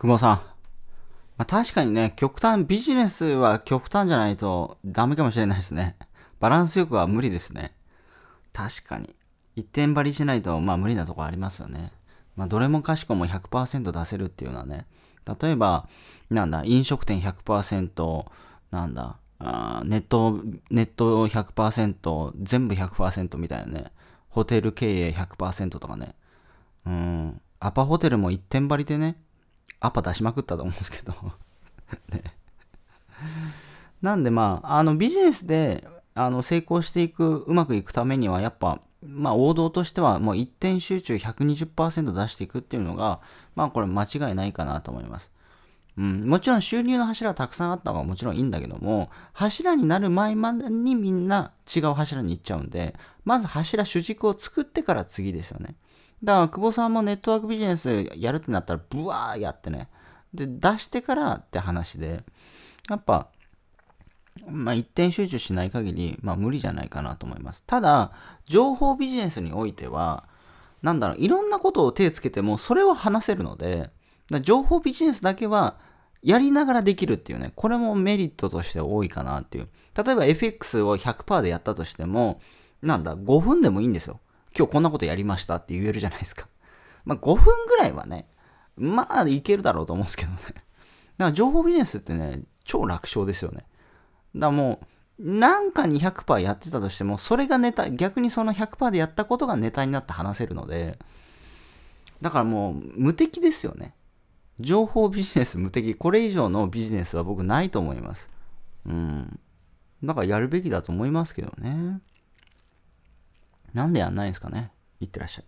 久保さん。まあ、確かにね、極端、ビジネスは極端じゃないとダメかもしれないですね。バランスよくは無理ですね。確かに。一点張りしないと、まあ無理なとこありますよね。まあ、どれもかしこも100%出せるっていうのはね、例えば、なんだ、飲食店100%、なんだ、あネット、ネット100%、全部100%みたいなね、ホテル経営100%とかね、うん、アパホテルも一点張りでね、アパ出しまくったと思うんですけど ね。なんでまあ、あのビジネスであの成功していく、うまくいくためには、やっぱ、まあ王道としてはもう一点集中120%出していくっていうのが、まあこれ間違いないかなと思います。うん、もちろん収入の柱はたくさんあった方がもちろんいいんだけども、柱になる前までにみんな違う柱に行っちゃうんで、まず柱主軸を作ってから次ですよね。だから久保さんもネットワークビジネスやるってなったら、ブワーやってね。で、出してからって話で、やっぱ、まあ、一点集中しない限り、まあ、無理じゃないかなと思います。ただ、情報ビジネスにおいては、なんだろう、いろんなことを手つけても、それは話せるので、情報ビジネスだけは、やりながらできるっていうね、これもメリットとして多いかなっていう。例えば FX を100%でやったとしても、なんだ、5分でもいいんですよ。今日こんなことやりましたって言えるじゃないですか。まあ5分ぐらいはね、まあいけるだろうと思うんですけどね。だから情報ビジネスってね、超楽勝ですよね。だからもう、なんか200%やってたとしても、それがネタ、逆にその100%でやったことがネタになって話せるので、だからもう無敵ですよね。情報ビジネス無敵。これ以上のビジネスは僕ないと思います。うん。だからやるべきだと思いますけどね。なんでやんないんですかね。いってらっしゃい。